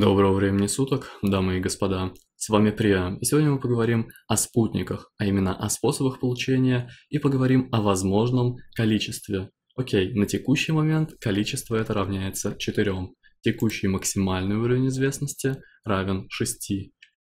Доброго времени суток, дамы и господа. С вами Прия, и сегодня мы поговорим о спутниках, а именно о способах получения, и поговорим о возможном количестве. Окей, на текущий момент количество это равняется 4. Текущий максимальный уровень известности равен 6.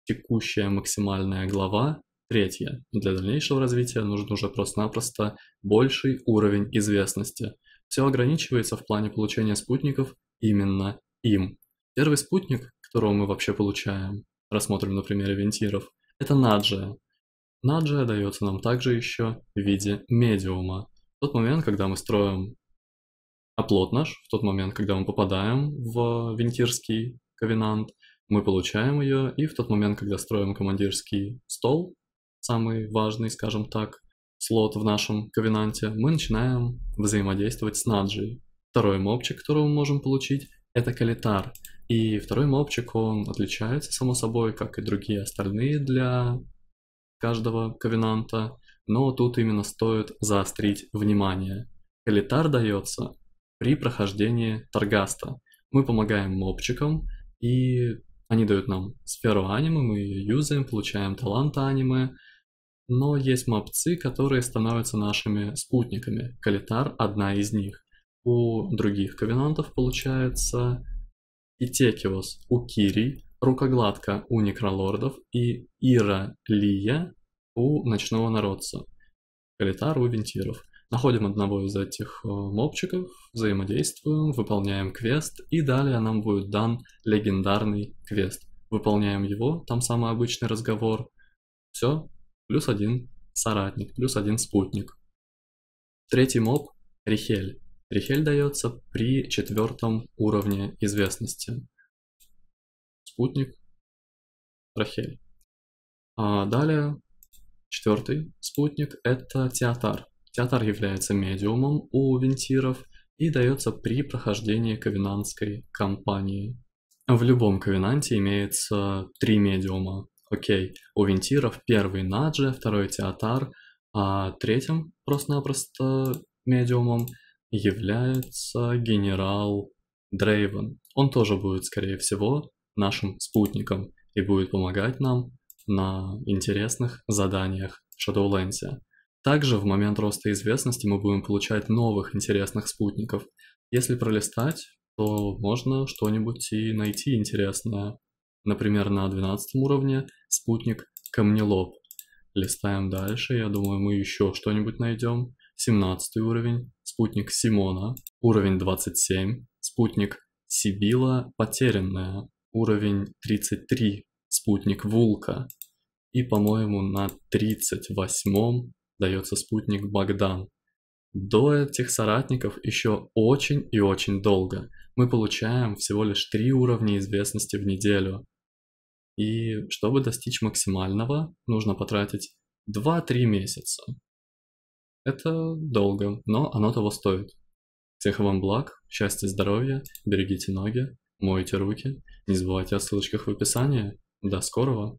Текущая максимальная глава – третья. для дальнейшего развития нужен уже просто-напросто больший уровень известности. Все ограничивается в плане получения спутников именно им. Первый спутник, которого мы вообще получаем, рассмотрим на примере вентиров, это Наджия. Наджия дается нам также еще в виде медиума. В тот момент, когда мы строим оплот наш, в тот момент, когда мы попадаем в вентирский ковенант, мы получаем ее, и в тот момент, когда строим командирский стол, самый важный, скажем так, слот в нашем ковенанте, мы начинаем взаимодействовать с Наджией. Второй мобчик, которого мы можем получить, это Калитар. И второй мопчик, он отличается, само собой, как и другие остальные для каждого ковенанта, но тут именно стоит заострить внимание. Элитар дается при прохождении Таргаста. Мы помогаем мопчикам, и они дают нам сферу аниме, мы ее юзаем, получаем талант аниме, но есть мопцы, которые становятся нашими спутниками. Калитар – одна из них. У других ковенантов получается Итекиос у Кирий, Рукогладка у Некролордов и Ира Лия у Ночного Народца. Калитар у Вентиров. Находим одного из этих э, мобчиков, взаимодействуем, выполняем квест, и далее нам будет дан легендарный квест. Выполняем его, там самый обычный разговор. Все, плюс один соратник, плюс один спутник. Третий моб – Рихель. Трихель дается при четвертом уровне известности. Спутник Рахель. А далее четвертый спутник – это театр. Театр является медиумом у вентиров и дается при прохождении ковенантской кампании. В любом ковенанте имеется три медиума. Окей, у вентиров первый Наджи, второй театр, а третьим просто-напросто медиумом – является генерал Дрейвен. Он тоже будет, скорее всего, нашим спутником и будет помогать нам на интересных заданиях в Также в момент роста известности мы будем получать новых интересных спутников. Если пролистать, то можно что-нибудь и найти интересное. Например, на 12 уровне спутник Камнелоб. Листаем дальше, я думаю, мы еще что-нибудь найдем. 17 уровень, спутник Симона, уровень 27, спутник Сибила потерянная, уровень 33, спутник Вулка. И, по-моему, на 38-м дается спутник Богдан. До этих соратников еще очень и очень долго. Мы получаем всего лишь три уровня известности в неделю. И чтобы достичь максимального, нужно потратить 2-3 месяца. Это долго, но оно того стоит. Всех вам благ, счастья, здоровья, берегите ноги, мойте руки, не забывайте о ссылочках в описании. До скорого!